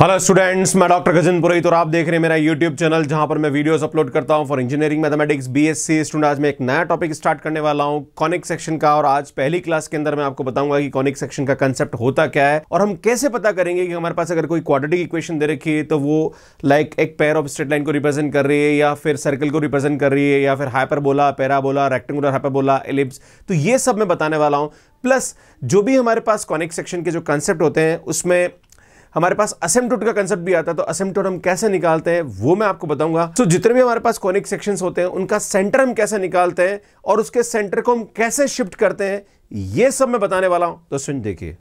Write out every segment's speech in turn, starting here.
Hello students मैं doctor Gajan Purohit और आप देख रहे हैं मेरा यूट्यूब चैनल जहां पर मैं वीडियोस अपलोड करता हूं for engineering mathematics BSc student आज मैं एक नया टॉपिक स्टार्ट करने वाला हूं कॉनिक सेक्शन का और आज पहली क्लास के अंदर मैं आपको बताऊंगा कि कॉनिक सेक्शन का कंसेप्ट होता क्या है और हम कैसे पता करेंगे कि हमारे पास अगर कोई क्वाड्रेटिक इक्वेशन दे रखी है तो वो लाइक like एक पैर ऑफ स्ट्रेट लाइन को रिप्रेजेंट कर रही है या फिर सर्कल को रिप्रेजेंट कर रही है या फिर hyperbola parabola rectangular hyperbola ellipse तो ये सब मैं बताने वाला हूँ प्लस जो भी हमारे पास कॉनिक सेक्शन के जो कंसेप्ट होते हैं उसमें हमारे पास असेमटोट का कंसेप्ट भी आता है तो असेमटोट हम कैसे निकालते हैं वो मैं आपको बताऊंगा तो so, जितने भी हमारे पास कॉनिक सेक्शन होते हैं उनका सेंटर हम कैसे निकालते हैं और उसके सेंटर को हम कैसे शिफ्ट करते हैं ये सब मैं बताने वाला हूं तो सुन देखिए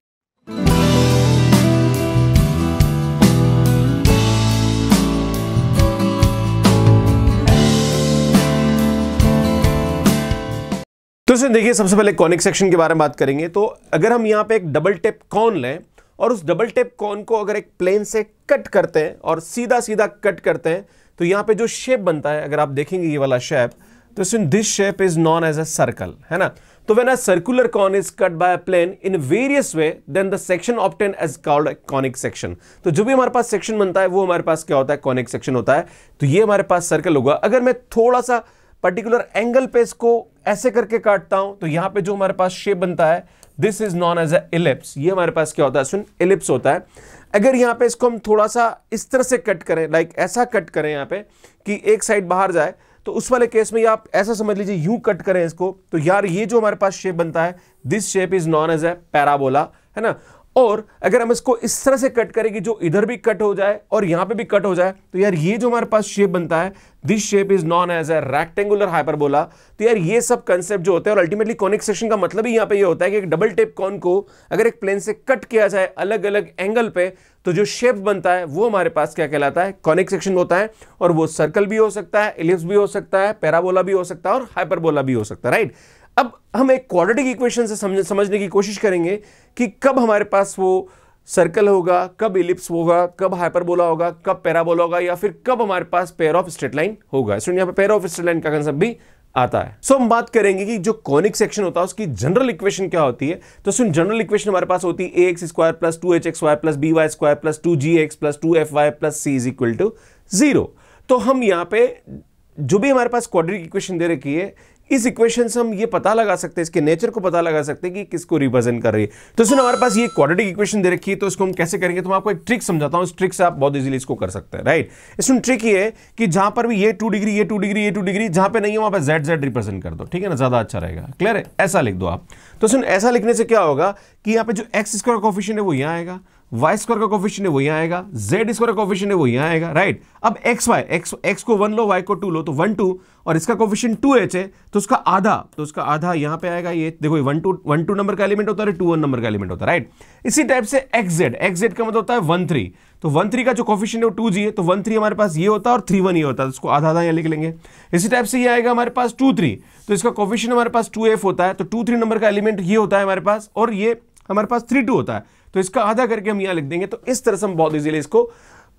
तो देखिए सबसे पहले कॉनिक सेक्शन के बारे में बात करेंगे तो अगर हम यहां पे एक डबल टेप कॉन लें और उस डबल टेप कॉन को अगर एक प्लेन से कट करते हैं और सीधा सीधा कट करते हैं तो यहाँ पे जो शेप बनता है अगर आप देखेंगे ये वाला शेप तो in this shape is known as a circle है ना तो when a circular cone is cut by a plane in various way then the section obtained as called conic section तो जो भी हमारे पास सेक्शन बनता है वो हमारे पास क्या होता है कॉनिक सेक्शन होता है तो ये हमारे पास सर्कल होगा अगर मैं थोड़ा सा पर्टिकुलर एंगल पे इसको ऐसे करके काटता हूं तो यहां पे जो हमारे पास शेप बनता है this is known as ellipse ये हमारे पास क्या होता है सुन एलिप्स होता है अगर यहाँ पे इसको हम थोड़ा सा इस तरह से कट करें लाइक ऐसा कट करें यहाँ पे कि एक साइड बाहर जाए तो उस वाले केस में आप ऐसा समझ लीजिए यू कट करें इसको तो यार ये जो हमारे पास शेप बनता है this shape is known as a parabola है ना और अगर हम इसको इस तरह से कट करें कि जो इधर भी कट हो जाए और यहां पे भी कट हो जाए तो यार ये जो हमारे पास शेप बनता है this shape is known as a rectangular hyperbola तो यार ये सब कंसेप्ट जो होते हैं और अल्टीमेटली कॉनिक सेक्शन का मतलब ही यहां पे ये यह होता है कि एक डबल टेप कॉन को अगर एक प्लेन से कट किया जाए अलग अलग एंगल पे तो जो शेप बनता है वो हमारे पास क्या कहलाता है कॉनिक सेक्शन होता है और वो सर्कल भी हो सकता है एलिप्स भी हो सकता है पैराबोला भी हो सकता है और हाइपरबोला भी हो सकता है राइट अब हम एक क्वाड्रेटिक इक्वेशन से समझ समझने की कोशिश करेंगे कि कब हमारे पास वो सर्कल होगा कब इलिप्स होगा कब हाइपरबोला होगा कब पैराबोला होगा या फिर कब हमारे पास पेयर ऑफ स्ट्रेट लाइन होगा यहाँ पर पेयर ऑफ स्ट्रेट लाइन का कंसेप्ट भी आता है सो so, हम बात करेंगे कि जो कॉनिक सेक्शन होता है उसकी जनरल इक्वेशन क्या होती है तो सुन जनरल इक्वेशन हमारे पास होती है a x square plus two h x y plus b y square plus two g x plus two f y plus c is equal to zero तो हम यहाँ पे जो भी हमारे पास क्वाड्रेटिक इक्वेशन दे रखी है इस इक्वेशन से हम ये पता लगा सकते हैं इसके नेचर को पता लगा सकते हैं कि किसको रिप्रेजेंट कर रही है तो सुनो हमारे पास ये क्वाड्रेटिक इक्वेशन दे रखी है तो इसको हम कैसे करेंगे तो मैं आपको एक ट्रिक समझाता हूं इस ट्रिक से आप बहुत इजीली इसको कर सकते हैं राइट इसमें ट्रिक ये है कि जहां पर भी ये टू डिग्री ये टू डिग्री ये टू डिग्री जहां पर नहीं है वहां पर जेड जेड रिप्रेजेंट कर दो ठीक है ना ज्यादा अच्छा रहेगा क्लियर है ऐसा लिख दो आप तो सुन ऐसा लिखने से क्या होगा कि यहाँ पे जो एक्स स्क्वायर कॉफिशियन है वो यहाँ आएगा वाई स्क्वायर का कॉफिशियन है वो आएगा जेड स्क्वायर का कॉफिशियन है वो आएगा राइट अब एक्स वाई एक्स एक्स को वन लो वाई को टू लो तो वन टू और इसका कॉफिशियन टू एच है तो उसका आधा तो उसका आधा यहाँ पे आएगा ये देखो one two one two number का एलिमेंट होता है टू वन नंबर का एलिमेंट होता है राइट इसी टाइप से एक्स जेड एक्स जेड का मतलब होता है वन थ्री तो वन थ्री का जो कॉफिशियन है वो टू जी है तो वन थ्री हमारे पास ये होता है और थ्री वन ये होता है उसको तो आधा आधा यहाँ लिख लेंगे इसी टाइप से ये आएगा हमारे पास टू थ्री तो इसका कॉफिशियन हमारे पास टू एफ होता है तो टू थ्री नंबर का एलिमेंट ये होता है हमारे पास और ये हमारे पास थ्री टू होता है तो इसका आधा करके हम यहां लिख देंगे तो इस तरह से हम बहुत इजीली इसको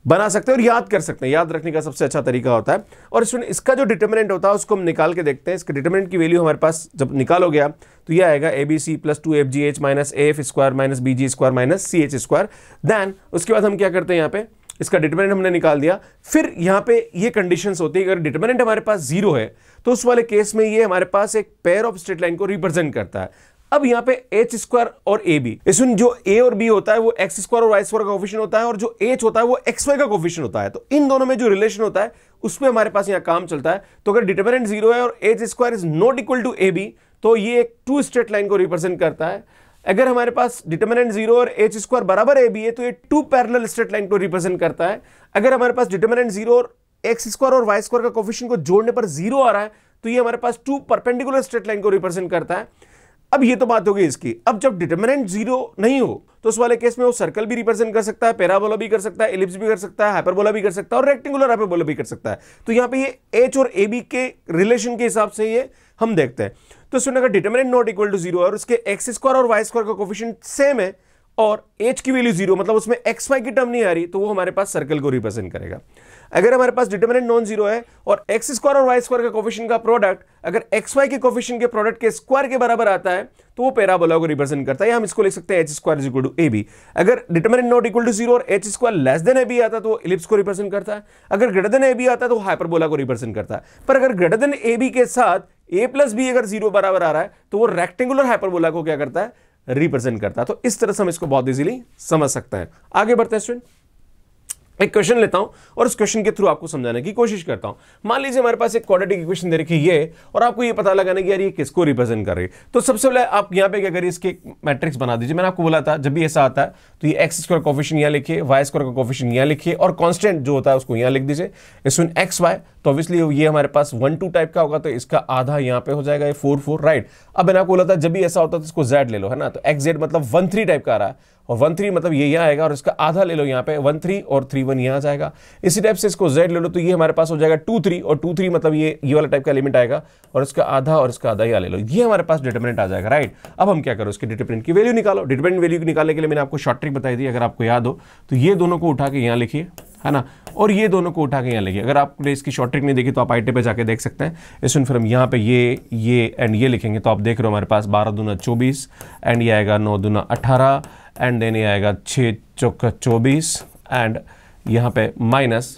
बना सकते हैं और याद कर सकते हैं याद रखने का सबसे अच्छा तरीका होता है और इसका जो डिटर्मिनेंट होता है उसको हम निकाल के देखते हैं इसके डिटर्मिनेंट की वैल्यू हमारे पास जब निकाल हो गया तो यह आएगा a b c plus two f g h minus a f square minus b g square minus c h square then उसके बाद हम क्या करते हैं यहाँ पे इसका डिटर्मिनेंट हमने निकाल दिया फिर यहाँ पे ये कंडीशन होती है अगर डिटर्मिनेंट हमारे पास जीरो है तो उस वाले केस में ये हमारे पास एक पेयर ऑफ स्ट्रेट लाइन को रिप्रेजेंट करता है अब यहाँ पे एच स्क्वायर और ए बी इसमें जो ए और बी होता है वो एक्स स्क्वायर और वाई स्क्वायर का ऑफिशन होता है और जो एच होता है वो एक्स वाई का ऑफिशन होता है तो इन दोनों में जो रिलेशन होता है उसमें हमारे पास यहाँ काम चलता है तो अगर डिटर्मिनेंट जीरो है और h square is not equal to a b तो ये एक टू स्ट्रेट लाइन को रिप्रेजेंट करता है अगर हमारे पास डिटर्मिनेंट जीरो और एच स्क्वायर बराबर ए बी है तो ये टू पैरल स्ट्रेट लाइन को रिप्रेजेंट करता है अगर हमारे पास डिटर्मिनेंट जीरो और एक्स स्क्वायर और वाई स्क्वायर का कोफिशन को जोड़ने पर जीरो आ रहा है तो ये हमारे पास टू परपेंडिकुलर स्ट्रेट लाइन को रिप्रेजेंट करता है अब ये तो बात हो गई इसकी अब जब डिटर्मिनेंट जीरो नहीं हो तो उस वाले केस में वो सर्कल भी रिप्रेजेंट कर सकता है पैराबोला भी कर सकता है एलिप्स भी कर सकता है हाइपरबोला भी कर सकता है और रेक्टेंगुलर हाइपरबोला भी कर सकता है तो यहां पे ये एच और ए बी के रिलेशन के हिसाब से ये हम देखते हैं तो स्टूडेंट अगर determinant not equal to zero और उसके एक्स स्क्वायर और वाई स्क्वायर का कोफिशन सेम है और एच की वैल्यू जीरो मतलब उसमें एक्स वाई की टर्म नहीं आ रही तो वो हमारे पास सर्कल को रिप्रेजेंट करेगा अगर हमारे पास डिटर्मिनेंट नॉन जीरो है और एक्स स्क्वायर और वाई स्क्वायर के कोफिशन का प्रोडक्ट अगर एक्स वाई के कोफिशन के प्रोडक्ट के स्क्वायर के बराबर आता है तो वो पैराबोला को रिप्रेजेंट करता है हम इसको लिख सकते हैं h square is equal to a b अगर determinant not equal to zero और h square less than a b आता तो इलिप्स को रिप्रेजेंट करता है अगर ग्रेटर देन ए बी आता तो हाइपरबोला को रिप्रेजेंट करता है पर अगर ग्रेटर देन ए बी के साथ ए प्लस बी अगर जीरो बराबर आ रहा है तो वो रेक्टेंगुलर हाइपरबोला को क्या करता है रिप्रेजेंट करता है तो इस तरह से हम इसको बहुत इजीली समझ सकते हैं आगे बढ़ते हैं स्टूडेंट एक क्वेश्चन लेता हूं और उस क्वेश्चन के थ्रू आपको समझाने की कोशिश करता हूं मान लीजिए हमारे पास एक क्वाड्रेटिक इक्वेशन दे रखी है और आपको ये पता लगाना कि यार ये किसको रिप्रेजेंट कर रही है तो सबसे पहले आप यहां पे क्या करिए इसके मैट्रिक्स बना दीजिए मैंने आपको बोला था जब भी ऐसा आता है तो ये एक्स स्क्वायर कॉफिशन यहां लिखिए वाई स्क्वायर का कॉफिशन यहां लिखिए और कॉन्स्टेंट जो होता है उसको यहां लिख दीजिए इसमें एक्स वाई तो ऑब्वियसली ये हमारे पास वन टू टाइप का होगा तो इसका आधा यहाँ पे हो जाएगा ये फोर फोर राइट अब मैंने आपको बोला था जब भी ऐसा होता है तो इसको जेड ले लो है ना तो एक्स जेड मतलब वन थ्री टाइप का आ रहा है और वन थ्री मतलब ये यहाँ आएगा और इसका आधा ले लो यहाँ पे वन थ्री और थ्री वन यहाँ जाएगा इसी टाइप से इसको जेड ले लो तो ये हमारे पास हो जाएगा टू थ्री और टू थ्री मतलब ये ये वाला टाइप का एलिमेंट आएगा और इसका आधा और इसका आधा यहाँ ले लो ये हमारे पास डिटर्मिनेंट आ जाएगा राइट अब हम क्या करो इसके डिटर्मिनेंट की वैल्यू निकालो डिटर्मिनेंट वैल्यू निकालने के लिए मैंने आपको शॉर्ट ट्रिक बताई थी अगर आपको याद हो तो ये दोनों को उठा के यहाँ लिखिए है ना और ये दोनों को उठा के यहाँ लिखिए अगर आपने इसकी शॉर्ट ट्रिक नहीं देखी तो आप आई टी पे जाके देख सकते हैं इसमें फिर हम यहाँ पे ये ये एंड ये लिखेंगे तो आप देख रहे हो हमारे पास बारह दूना चौबीस एंड ये आएगा नौ दूना अठारह एंड देन ये आएगा छः चौक चौबीस एंड यहाँ पे माइनस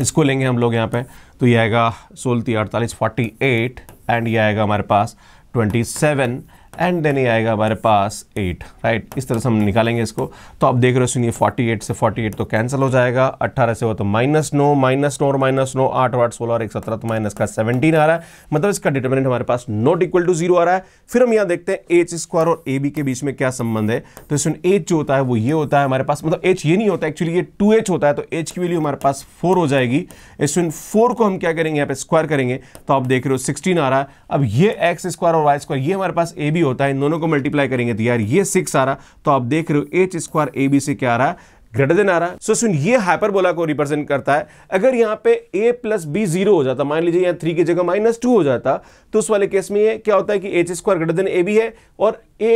इसको लेंगे हम लोग यहाँ पे तो ये आएगा सोलती अड़तालीस फोर्टी एट एंड ये आएगा हमारे पास ट्वेंटी सेवन एंड देन ये आएगा हमारे पास एट राइट इस तरह से हम निकालेंगे इसको तो आप देख रहे हो सुनिए फोर्टी एट से फोर्टी एट तो कैंसिल हो जाएगा अट्ठारह से वो तो माइनस नो माइनस नो और माइनस नो आठ आठ सोलह और एक सत्रह तो माइनस का सेवनटीन आ रहा है मतलब इसका डिटर्मिनेंट हमारे पास नॉट इक्वल टू जीरो आ रहा है फिर हम यहाँ देखते हैं एच स्क्वायर और ए बी के बीच में क्या संबंध है तो इसमें एच जो होता है वो ये होता है हमारे पास मतलब एच ये नहीं होता एक्चुअली ये टू एच होता है तो एच की वैल्यू हमारे पास फोर हो जाएगी इसमें फोर को हम क्या करेंगे यहाँ पे स्क्वायर करेंगे तो आप देख रहे हो सिक्सटीन आ रहा है अब ये एक्स स्क्वायर और वाई स्क्वायर ये हमारे पास ए बी होता है इन दोनों को मल्टीप्लाई करेंगे तो यार ये सिक्स आ रहा तो आप देख रहे हो एच स्क्वायर ए बी से क्या आ रहा है ग्रेटर देन आ रहा है so, सो सुन ये हाइपरबोला को रिप्रेजेंट करता है अगर यहाँ पे a प्लस बी जीरो हो जाता मान लीजिए यहाँ थ्री की जगह माइनस टू हो जाता तो उस वाले केस में ये क्या होता है कि h square greater than a b है और ए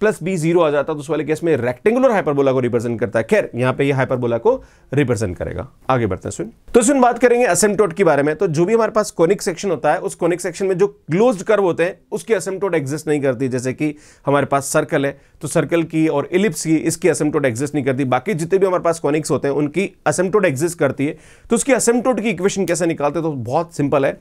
प्लस बी जीरो आ जाता है तो उस वाले केस में रेक्टेंगुलर हाइपरबोला को रिप्रेजेंट करता है खैर यहां पे ये हाइपरबोला को रिप्रेजेंट करेगा आगे बढ़ते हैं सुन तो सुन बात करेंगे असेंटोट के बारे में तो जो भी हमारे पास कोनिक सेक्शन होता है उस कोनिक सेक्शन में जो क्लोज कर्व होते हैं उसकी असेंटोट एग्जिस्ट नहीं करती जैसे कि हमारे पास सर्कल है तो सर्कल की और इलिप्स की इसकी असेंटोट एग्जिस्ट नहीं करती बाकी जितने भी हमारे पास कॉनिक्स होते हैं उनकी असेंटोट एग्जिस्ट करती है तो उसकी असेंटोट की इक्वेशन कैसे निकालते हैं तो बहुत सिंपल है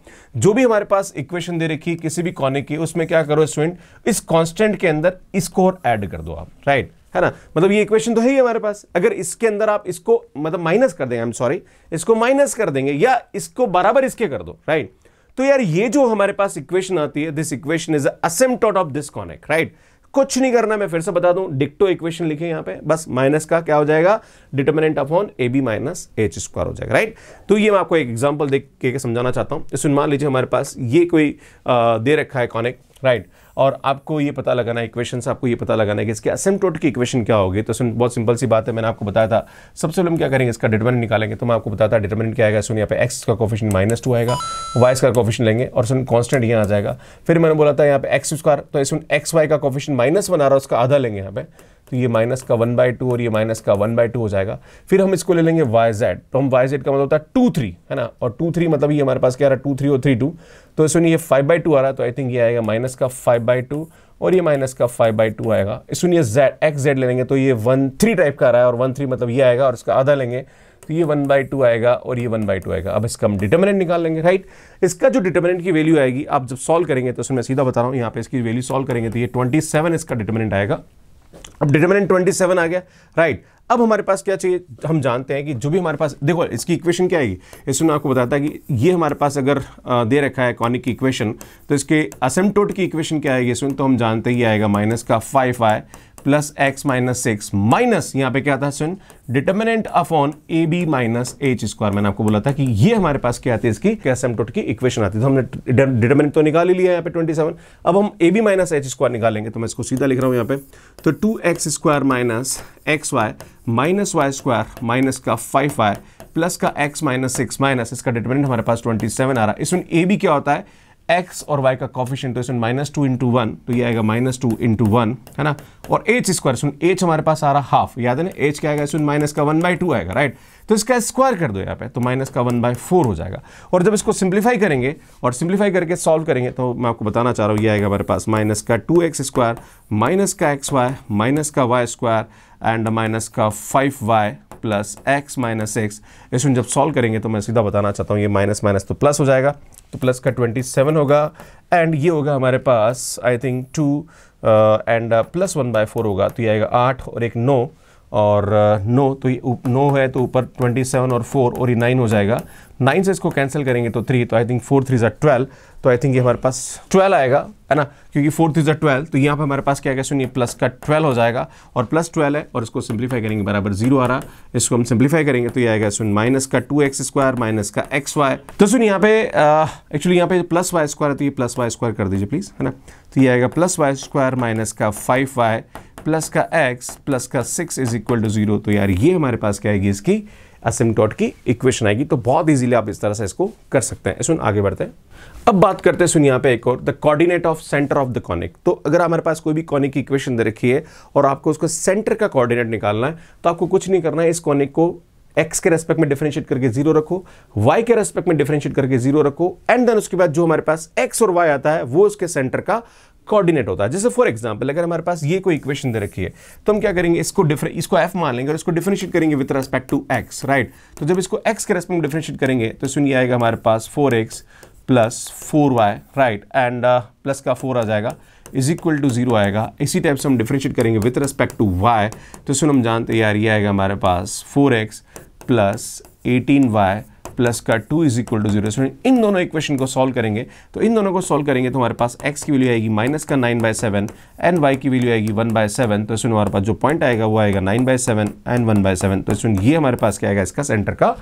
जो भी हमारे पास इक्वेशन दे रखी किसी भी कॉनिक की उसमें क्या करो स्टूडेंट इस कॉन्स्टेंट के अंदर इस स्कोर ऐड कर दो आप राइट है ना मतलब ये इक्वेशन तो है ही हमारे पास अगर इसके अंदर आप इसको मतलब माइनस कर देंगे आई एम सॉरी इसको माइनस कर देंगे या इसको बराबर इसके कर दो राइट तो यार ये जो हमारे पास इक्वेशन आती है this equation is asymptote of this conic right कुछ नहीं करना मैं फिर से बता दूं डिक्टो इक्वेशन लिखे यहां पे बस माइनस का क्या हो जाएगा determinant upon a b minus h square हो जाएगा राइट तो ये मैं आपको एक एग्जांपल देख के समझाना चाहता हूं इसमें मान लीजिए हमारे पास ये कोई आ, दे रखा है कॉनेक्ट राइट right? और आपको ये पता लगाना है इक्वेशन आपको ये पता लगाना है कि इसके टोट की इक्वेशन क्या होगी तो सुन बहुत सिंपल सी बात है मैंने आपको बताया था सबसे पहले हम क्या करेंगे इसका डिटर्मिनेंट निकालेंगे तो मैं आपको बताता डिटर्मिनेंट क्या आएगा सुन यहाँ पे एक्स का कोफिशन माइनस टू आएगा वाई का कोफिशन लेंगे और सुन कॉन्स्टेंट यहाँ आ जाएगा फिर मैंने बोला था यहाँ पे एक्स स्क्वायर तो सुन एक्स वाई का कोफिशन माइनस वन आ रहा है उसका आधा लेंगे यहाँ पे तो ये माइनस का वन बाई टू और ये माइनस का वन बाई टू हो जाएगा फिर हम इसको ले लेंगे वाई जेड तो हम वाई जेड का मतलब होता है टू थ्री है ना और टू थ्री मतलब ये हमारे पास क्या रहा है टू थ्री और थ्री टू तो सुनिए ये फाइव बाई टू आ रहा है तो आई थिंक ये आएगा माइनस का फाइव बाई टू और ये माइनस का फाइव बाई टू आएगा सुनिए जेड एक्स जेड ले लेंगे तो ये वन थ्री टाइप का आ रहा है और वन थ्री मतलब ये आएगा और इसका आधा लेंगे तो ये वन बाई टू आएगा और ये वन बाई टू आएगा अब इसका हम डिटर्मिनेंट निकाल लेंगे राइट इसका जो डिटर्मिनेंट की वैल्यू आएगी आप जब सॉल्व करेंगे तो उसमें सीधा बता रहा हूँ यहाँ पे इसकी वैल्यू सॉल्व करेंगे तो ये ट्वेंटी इसका डिटर्मिनेंट आएगा अब डिटर्मिनेंट ट्वेंटी आ गया राइट अब हमारे पास क्या चाहिए हम जानते हैं कि जो भी हमारे पास देखो इसकी इक्वेशन क्या आएगी इसमें आपको बताता है कि ये हमारे पास अगर दे रखा है कॉनिक की इक्वेशन तो इसके असमटोट की इक्वेशन क्या आएगी इसमें तो हम जानते ही आएगा माइनस का फाइव आए plus x minus six minus यहां पे क्या था सुन determinant upon a b minus h square मैंने आपको बोला था कि ये हमारे पास क्या आती है इसकी टोट की इक्वेशन आती है तो हमने डिटर्मिनेंट तो निकाल ही लिया यहाँ पे 27 अब हम a b minus h square निकालेंगे तो मैं इसको सीधा लिख रहा हूँ यहाँ पे तो two x square minus x y minus y square minus का फाइव वाई प्लस का एक्स माइनस सिक्स माइनस इसका डिटर्मिनेंट हमारे पास ट्वेंटी सेवन आ रहा है इसमें ए बी क्या होता है एक्स और वाई का कॉफिशन तो इसमें माइनस टू इंटू वन तो ये आएगा माइनस टू इंटू वन है ना और एच स्क्वायर सुन एच हमारे पास आ रहा हाफ याद है ना एच क्या आएगा सुन माइनस का वन बाई टू आएगा राइट तो इसका स्क्वायर कर दो यहाँ पे तो माइनस का वन बाई फोर हो जाएगा और जब इसको सिंप्लीफाई करेंगे और सिंप्लीफाई करके सॉल्व करेंगे तो मैं आपको बताना चाह रहा हूँ ये आएगा हमारे पास माइनस का टू एक्स स्क्वायर माइनस का एक्स वाई माइनस का वाई स्क्वायर एंड माइनस का five y plus x minus x इसमें जब सॉल्व करेंगे तो मैं सीधा बताना चाहता हूँ ये माइनस माइनस तो प्लस हो जाएगा तो प्लस का ट्वेंटी सेवन होगा एंड ये होगा हमारे पास I think two and plus one by four होगा तो ये आएगा आठ और एक नौ और uh, नौ तो ये नौ है तो ऊपर ट्वेंटी सेवन और फोर और ये नाइन हो जाएगा नाइन से इसको कैंसिल करेंगे तो थ्री तो आई थिंक फोर थ्री जो ट्वेल्व तो आई थिंक ये हमारे पास ट्वेल्व आएगा है ना क्योंकि फोर थ्री जो ट्वेल्व तो यहाँ पर हमारे पास क्या क्या सुनिए प्लस का ट्वेल्व हो जाएगा और प्लस ट्वेल्व है और इसको सिंप्लीफाई करेंगे बराबर जीरो आ रहा इसको हम सिंप्लीफाई करेंगे तो ये आएगा सुन माइनस का टू एक्स स्क्वायर माइनस का एक्स वाई तो सुन यहाँ पे एक्चुअली uh, यहाँ पे प्लस वाई स्क्वायर है तो ये प्लस वाई स्क्वायर कर दीजिए प्लीज़ है ना तो ये आएगा प्लस वाई स्क्वायर माइनस का फाइव वाई प्लस का एक्स प्लस का six is equal to zero तो यार ये हमारे पास क्या आएगी इसकी असिमटोट की इक्वेशन आएगी तो बहुत इजीली आप इस तरह से इसको कर सकते हैं सुन आगे बढ़ते हैं अब बात करते हैं सुन यहाँ पे एक और the coordinate of centre of the conic तो अगर हमारे पास कोई भी कॉनिक की इक्वेशन दे रखी है और आपको उसको सेंटर का कॉर्डिनेट निकालना है तो आपको कुछ नहीं करना है इस कॉनिक को एक्स के रेस्पेक्ट में डिफरेंशिएट करके जीरो रखो वाई के रेस्पेक्ट में डिफरेंशिएट करके जीरो रखो एंड देन उसके बाद जो हमारे पास एक्स और वाई आता है वो उसके सेंटर का कोऑर्डिनेट होता है जैसे फॉर एग्जाम्पल अगर हमारे पास ये कोई इक्वेशन दे रखी है तो हम क्या करेंगे इसको डिफर इसको एफ मान लेंगे और इसको डिफरेंशिएट करेंगे with respect to x right तो जब इसको एक्स के रेस्पेक्ट में डिफरेंशिएट करेंगे तो सुनिए आएगा हमारे पास four x plus four y right and plus का फोर आ जाएगा इज इक्वल टू जीरो आएगा इसी टाइप से हम डिफ्रेंशिएट करेंगे विथ रेस्पेक्ट टू वाई तो सुन हम जानते यार ये आएगा हमारे पास four x plus eighteen y plus का two is equal to zero student इन दोनों इक्वेशन को सॉल्व करेंगे तो इन दोनों को सॉल्व करेंगे तो हमारे पास एक्स की वैल्यू आएगी माइनस का nine by seven and y की वैल्यू आएगी वन बाय सेवन तो इसमें हमारे पास जो पॉइंट आएगा वो आएगा nine by seven and one by seven तो इसमें ये हमारे पास क्या आएगा इसका सेंटर का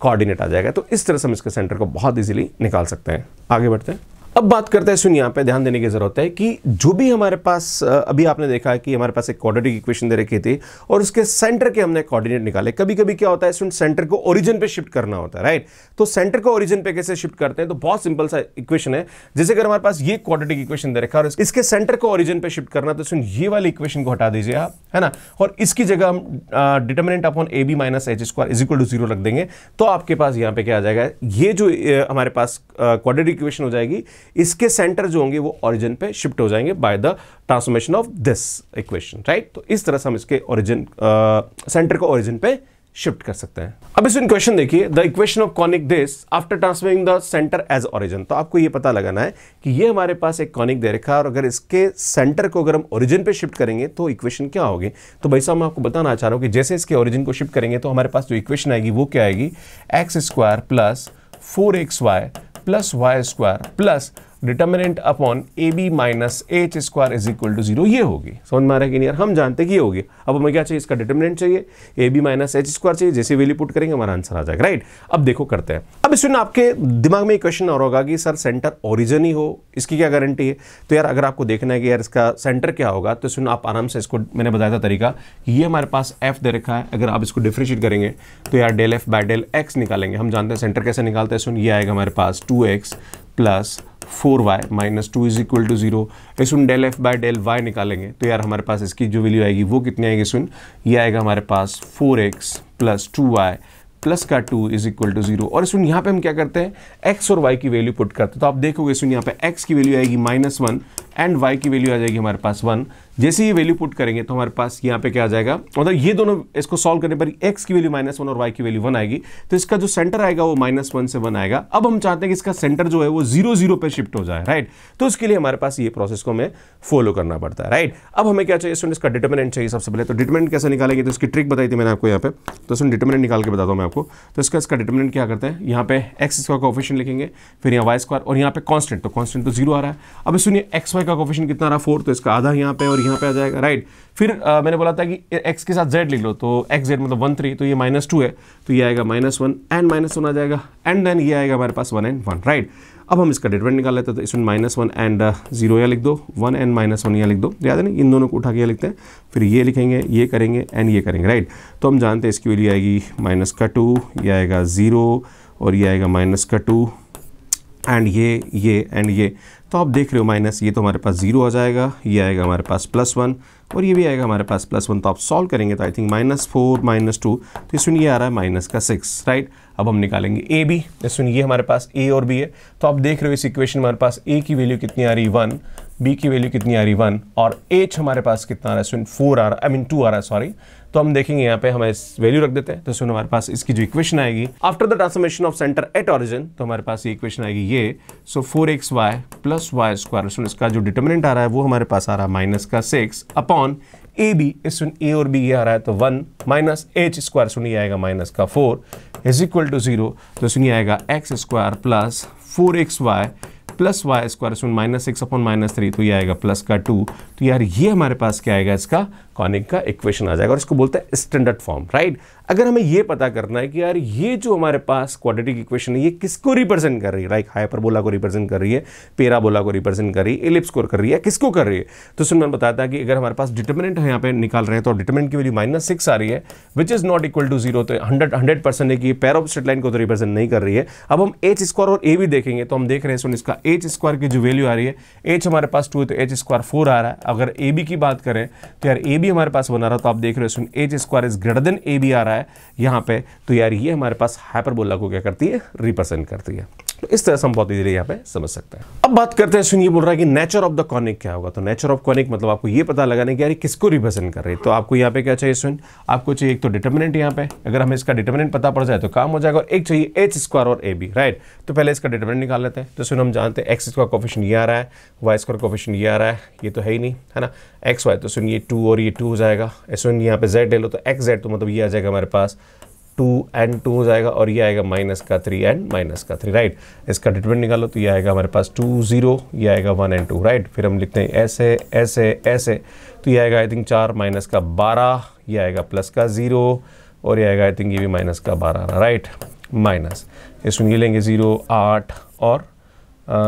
कोऑर्डिनेट आ जाएगा तो इस तरह से हम इसके सेंटर को बहुत ईजिली निकाल सकते हैं आगे बढ़ते हैं अब बात करते हैं सुनिए यहाँ पे ध्यान देने की ज़रूरत है कि जो भी हमारे पास अभी आपने देखा कि हमारे पास एक क्वाड्रेटिक इक्वेशन दे रखी थी और उसके सेंटर के हमने कोऑर्डिनेट निकाले कभी कभी क्या होता है सुन सेंटर को ओरिजिन पे शिफ्ट करना होता है राइट तो सेंटर को ओरिजिन पे कैसे शिफ्ट करते हैं तो बहुत सिंपल सा इक्वेशन है जैसे अगर हमारे पास ये क्वाड्रेटिक इक्वेशन दे रखा है और इसके सेंटर को ओरिजिन पे शिफ्ट करना तो सुन ये वाली इक्वेशन को हटा दीजिए आप है ना और इसकी जगह हम determinant upon a b minus h square is equal to zero रख देंगे तो आपके पास यहाँ पे क्या आ जाएगा ये जो हमारे पास क्वाड्रेटिक इक्वेशन हो जाएगी इसके सेंटर जो होंगे वो ऑरिजिन पे शिफ्ट हो जाएंगे by the transformation of this equation right तो इस तरह से हम इसके ऑरिजिन सेंटर को ऑरिजिन पे शिफ्ट कर सकते हैं अब इस क्वेश्चन देखिए the equation of conic this after transferring the centre as origin तो आपको ये पता लगाना है कि ये हमारे पास एक कॉनिक दे रखा है और अगर इसके सेंटर को अगर हम ओरिजिन पे शिफ्ट करेंगे तो इक्वेशन क्या होगी तो भाई साहब मैं आपको बताना चाह रहा हूँ कि जैसे इसके ओरिजिन को शिफ्ट करेंगे तो हमारे पास जो इक्वेशन आएगी वो क्या आएगी x square plus four x y plus y square plus determinant upon a b minus h square is equal to zero ये होगी समझ में आ रहा है कि नहीं यार हम जानते कि ये होगी अब हमें क्या चाहिए इसका डिटर्मिनेंट चाहिए a b minus h square चाहिए जैसे वैल्यू पुट करेंगे हमारा आंसर आ जाएगा राइट अब देखो करते हैं अब इसमें आपके दिमाग में एक क्वेश्चन और होगा कि सर सेंटर ओरिजिन ही हो इसकी क्या गारंटी है तो यार अगर आपको देखना है कि यार इसका सेंटर क्या होगा तो इसमें आप आराम से इसको मैंने बताया था तरीका ये हमारे पास एफ दे रखा है अगर आप इसको डिफ्रिशिएट करेंगे तो यार del f by del x निकालेंगे हम जानते हैं सेंटर कैसे निकालते हैं सुन ये आएगा हमारे पास two x plus four y minus two is equal to zero सुन del f by del y निकालेंगे तो यार हमारे पास इसकी जो वैल्यू आएगी वो कितनी आएगी सुन ये आएगा हमारे पास four x plus two y plus का two is equal to zero और सुन यहाँ पे हम क्या करते हैं एक्स और वाई की वैल्यू पुट करते हैं तो आप देखोगे सुन यहाँ पे एक्स की वैल्यू आएगी माइनस वन एंड वाई की वैल्यू आ जाएगी हमारे पास वन जैसे ये वैल्यू पुट करेंगे तो हमारे पास यहाँ पे क्या आ जाएगा मतलब ये दोनों इसको सॉल्व करने पर एक्स की वैल्यू माइनस वन और वाई की वैल्यू वन आएगी तो इसका जो सेंटर आएगा वो माइनस वन से वन आएगा अब हम चाहते हैं कि इसका सेंटर जो है वो जीरो जीरो पर शिफ्ट हो जाए राइट तो उसके लिए हमारे पास ये प्रोसेस को हमें फॉलो करना पड़ता है राइट अब हमें क्या चाहिए इसका डिटर्मिनेंट चाहिए सबसे पहले तो डिटर्मिनेंट कैसे निकालेंगे तो इसकी ट्रिक बताई थी मैंने आपको यहाँ पे तो उसमें डिटर्मिनेंट निकाल के बताता हूँ मैं आपको तो इसका इसका डिटर्मिनेंट क्या करते हैं यहाँ पे एक्स स्क्वायर का ऑफिशन लिखेंगे फिर यहाँ वाई स्क्वायर और यहाँ पे कॉन्स्टेंट तो कॉन्स्टेंट तो जीरो आ रहा है अब सुनिए एक्स वाई का ऑफिशन कितना रहा फोर तो इसका आधा यहाँ पे और यहाँ पे आ जाएगा राइट फिर आ, मैंने बोला था कि x के साथ z लिख लो तो एक्स जेड मतलब वन थ्री तो ये माइनस टू है तो ये आएगा minus one and minus one आ जाएगा एंड देन ये आएगा हमारे पास वन एंड वन राइट अब हम इसका डिटमेंट निकाल लेते हैं तो इसमें माइनस वन एंड जीरो या लिख दो वन एंड माइनस वन या लिख दो याद है ना इन दोनों को उठा के लिखते हैं फिर ये लिखेंगे ये करेंगे एंड ये करेंगे राइट तो हम जानते हैं इसकी वैल्यू आएगी माइनस का टू ये आएगा ज़ीरो और ये आएगा माइनस का टू एंड ये ये एंड ये तो आप देख रहे हो माइनस ये तो हमारे पास जीरो आ जाएगा ये आएगा हमारे पास प्लस वन और ये भी आएगा हमारे पास प्लस वन तो आप सॉल्व करेंगे तो I think minus four minus two तो इसमें ये आ रहा है माइनस का सिक्स राइट अब हम निकालेंगे ए बी इसमें ये हमारे पास ए और बी है तो आप देख रहे हो इस इक्वेशन हमारे पास ए की वैल्यू कितनी आ रही है वन बी की वैल्यू कितनी आ रही वन और एच हमारे पास कितना आ रहा है सुन फोर आ रहा आई मीन टू आ रहा है सॉरी तो हम देखेंगे यहाँ पे हम वैल्यू रख देते हैं तो सुन हमारे पास इसकी जो इक्वेशन आएगी after the transformation of centre at origin तो हमारे पास ये इक्वेशन आएगी ये so four x y plus y square सुन इसका जो डिटर्मिनेंट आ रहा है वो हमारे पास आ रहा है माइनस का सिक्स अपॉन ए बी सुन ए और बी ये आ रहा है तो वन माइनस एच स्क्वायर सुनिए आएगा माइनस का four is equal to zero तो सुनिए आएगा x square plus four x y plus y square इसमें minus six upon minus three तो ये आएगा प्लस का टू तो यार ये हमारे पास क्या आएगा इसका कॉनिक का इक्वेशन आ जाएगा और इसको बोलते हैं स्टैंडर्ड फॉर्म राइट अगर हमें ये पता करना है कि यार ये जो हमारे पास क्वाड्रेटिक इक्वेशन है ये किसको रिप्रेजेंट कर रही है लाइक हाइपरबोला को रिप्रेजेंट कर रही है पेराबोला को रिप्रेजेंट कर रही है एलिप्स को कर रही है किसको कर रही है तो सुन मैंने बताया था कि अगर हमारे पास डिटर्मिनेंट है यहाँ पे निकाल रहे हैं तो डिटर्मिनेंट की वैल्यू माइनस सिक्स आ रही है which is not equal to zero तो हंड्रेड हंड्रेड परसेंट है कि पैर ऑफ स्ट्रेट लाइन को तो रिप्रेजेंट नहीं कर रही है अब हम एच स्क्वायर और ए भी देखेंगे तो हम देख रहे हैं सुन इसका एच स्क्वायर की जो वैल्यू आ रही है एच हमारे पास टू है तो एच स्क्वायर फोर आ रहा है अगर ए बी की बात करें तो यार ए बी हमारे पास बना रहा है तो आप देख रहे हो h square is greater than a b आ रहा है यहाँ पे तो यार ये हमारे पास हाइपरबोला को क्या करती है रिप्रेजेंट करती है तो इस तरह से हम बहुत इजीली यहाँ पे समझ सकते हैं अब बात करते हैं सुनिए बोल रहा है कि नेचर ऑफ द कॉनिक क्या होगा तो नेचर ऑफ कॉनिक मतलब आपको ये पता लगाने की यार किसको रिप्रेजेंट कर रही है तो आपको यहाँ पे क्या चाहिए सुन आपको चाहिए एक तो डिटर्मिनेंट यहाँ पे अगर हमें इसका डिटर्मिनेंट पता पड़ जाए तो काम हो जाएगा और एक चाहिए एच स्क्वायर और ए बी राइट तो पहले इसका डिटर्मिनेंट निकाल लेते हैं तो सुन हम जानते हैं एक्स स्क्वायर कोफिशन ये आ रहा है वाई स्क्वायर कोफिशन ये आ रहा है ये तो है ही नहीं है ना एक्स वाई तो सुन ये टू और ये टू हो जाएगा सुन यहाँ पे जेड ले लो तो एक्स जेड तो मतलब ये आ जाएगा हमारे पास टू एंड टू हो जाएगा और ये आएगा माइनस का थ्री एंड माइनस का थ्री राइट इसका डिटमेंट निकालो तो ये आएगा हमारे पास टू जीरो ये आएगा वन एंड टू राइट फिर हम लिखते हैं ऐसे ऐसे ऐसे तो ये आएगा आई थिंक चार माइनस का बारह ये आएगा प्लस का ज़ीरो और ये आएगा आई थिंक ये भी माइनस का बारह राइट माइनस इसमें ये लेंगे ज़ीरो आठ और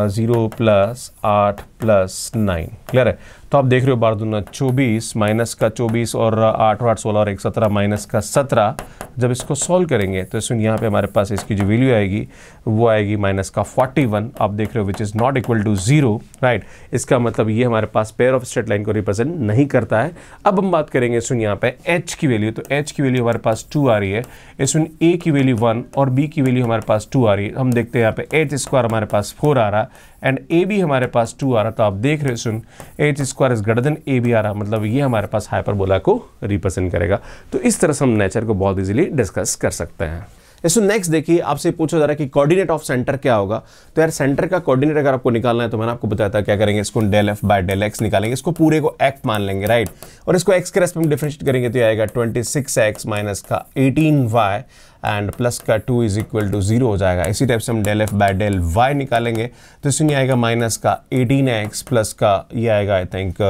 ज़ीरो प्लस आठ प्लस नाइन क्लियर है तो आप देख रहे हो बारह दो चौबीस माइनस का चौबीस और आठ आठ सोलह और एक सत्रह माइनस का सत्रह जब इसको सॉल्व करेंगे तो इसमें यहाँ पे हमारे पास इसकी जो वैल्यू आएगी वो आएगी माइनस का फोर्टी वन आप देख रहे हो which is not equal to zero right इसका मतलब ये हमारे पास पेयर ऑफ स्ट्रेट लाइन को रिप्रेजेंट नहीं करता है अब हम बात करेंगे सुन यहाँ पे एच की वैल्यू तो एच की वैल्यू हमारे पास टू आ रही है इसमें ए की वैल्यू वन और बी की वैल्यू हमारे पास टू आ रही है हम देखते हैं यहाँ पे एच स्क्वायर हमारे पास फोर आ रहा है एंड ए बी हमारे पास टू आ रहा तो आप देख रहे सुन h square is greater than a b आ रहा मतलब ये हमारे पास हाइपरबोला को रिप्रेजेंट करेगा तो इस तरह से हम नेचर को बहुत इजीली डिस्कस कर सकते हैं सो नेक्स्ट देखिए आपसे पूछा जा रहा है कि कोऑर्डिनेट ऑफ सेंटर क्या होगा तो यार सेंटर का कोऑर्डिनेट अगर आपको निकालना है तो मैंने आपको बताया था क्या करेंगे इसको del f by del x निकालेंगे इसको पूरे को एक्स मान लेंगे राइट और इसको एक्स के रेस्पेक्ट में करेंगे तो आएगा ट्वेंटी सिक्स एक्स माइनस का एटीन वाई एंड प्लस का two is equal to zero हो जाएगा इसी टाइप से हम del f by del y निकालेंगे तो इसमें आएगा माइनस का एटीन एक्स प्लस का ये आएगा I think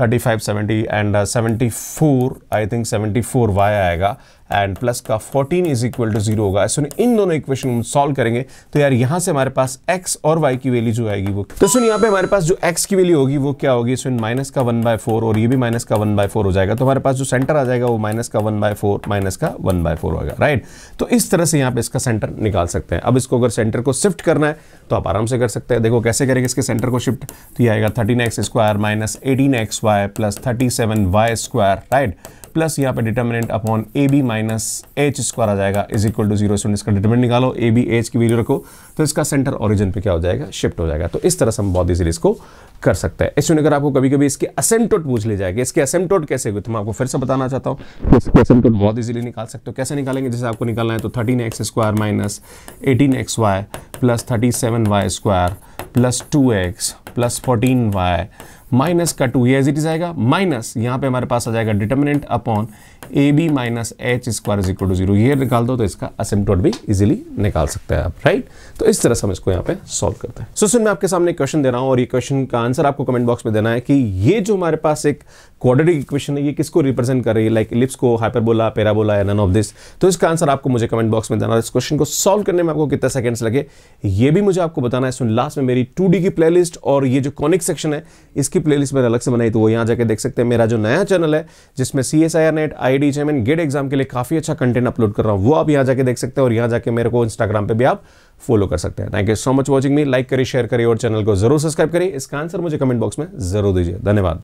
thirty five seventy and seventy four I think seventy four y आएगा एंड प्लस का fourteen is equal to zero होगा सुनिए इन दोनों इक्वेशन हम सॉल्व करेंगे तो यार यहाँ से हमारे पास एक्स और वाई की वैल्यू जो आएगी वो तो सुनिए यहाँ पे हमारे पास जो एक्स की वैल्यू होगी वो क्या होगी सुन माइनस का वन बाय फोर और ये भी माइनस का वन बाय फोर हो जाएगा तो हमारे पास जो सेंटर आ जाएगा वो माइनस का वन बाय फोर माइनस का वन बाय फोर होगा राइट तो इस तरह से यहाँ पे इसका सेंटर निकाल सकते हैं अब इसको अगर सेंटर को शिफ्ट करना है तो आप आराम से कर सकते हैं देखो कैसे करेंगे इसके सेंटर को शिफ्ट तो ये आएगा thirteen x square minus eighteen x y plus thirty seven y square right plus यहाँ पे determinant upon a b minus h square आ जाएगा is equal to zero student इसका डिटर्मिनेंट निकालो ए बी एच की वैल्यू रखो तो इसका सेंटर ऑरिजिन पे क्या हो जाएगा शिफ्ट हो जाएगा तो इस तरह से हम बहुत इजीली इसको कर सकते हैं इसमें अगर आपको कभी कभी इसके असेंटोट पूछ ले जाएगा इसके असेंटोट कैसे हुए तो मैं आपको फिर से बताना चाहता हूँ तो इसके असेंटोट बहुत ईजिली निकाल सकते हो कैसे निकालेंगे जैसे आपको निकालना है तो thirteen x square minus eighteen x y plus thirty seven y square plus two x plus fourteen y minus का टू ये एज इट इज आएगा माइनस यहाँ पे हमारे पास आ जाएगा determinant upon a b minus h square equal to zero ये निकाल दो तो इसका असिम्टोट भी इजीली निकाल सकते हैं आप राइट तो इस तरह से हम इसको यहाँ पे सॉल्व करते हैं सो so, सुन मैं आपके सामने क्वेश्चन दे रहा हूँ और ये क्वेश्चन का आंसर आपको कमेंट बॉक्स में देना है कि ये जो हमारे पास एक क्वाड्रेटिक इक्वेशन है ये किसको रिप्रेजेंट कर रही है लाइक लिप्स को हाइपरबोला पेराबोला या नन ऑफ दिस तो इसका आंसर आपको मुझे कमेंट बॉक्स में देना है इस क्वेश्चन को सॉल्व करने में आपको कितने सेकंड्स लगे ये भी मुझे आपको बताना है सुन लास्ट में मेरी टू की प्लेलिस्ट और ये जो कॉनिक सेक्शन है इसकी प्लेलिस्ट मैंने अलग से बनाई तो वो यहाँ जाकर देख सकते हैं मेरा जो नया चैनल है जिसमें C S I R NET I I T चैमन गेट एग्जाम के लिए काफ़ी अच्छा कंटेंट अपलोड कर रहा हूँ वो आप यहाँ जाके देख सकते हैं और यहाँ जाके मेरे को इंस्टाग्राम पे भी आप फॉलो कर सकते हैं thank you so much watching me like करिए शेयर करिए और चैनल को जरूर सब्सक्राइब करिए इसका आंसर मुझे कमेंट बॉक्स में जरूर दीजिए धन्यवाद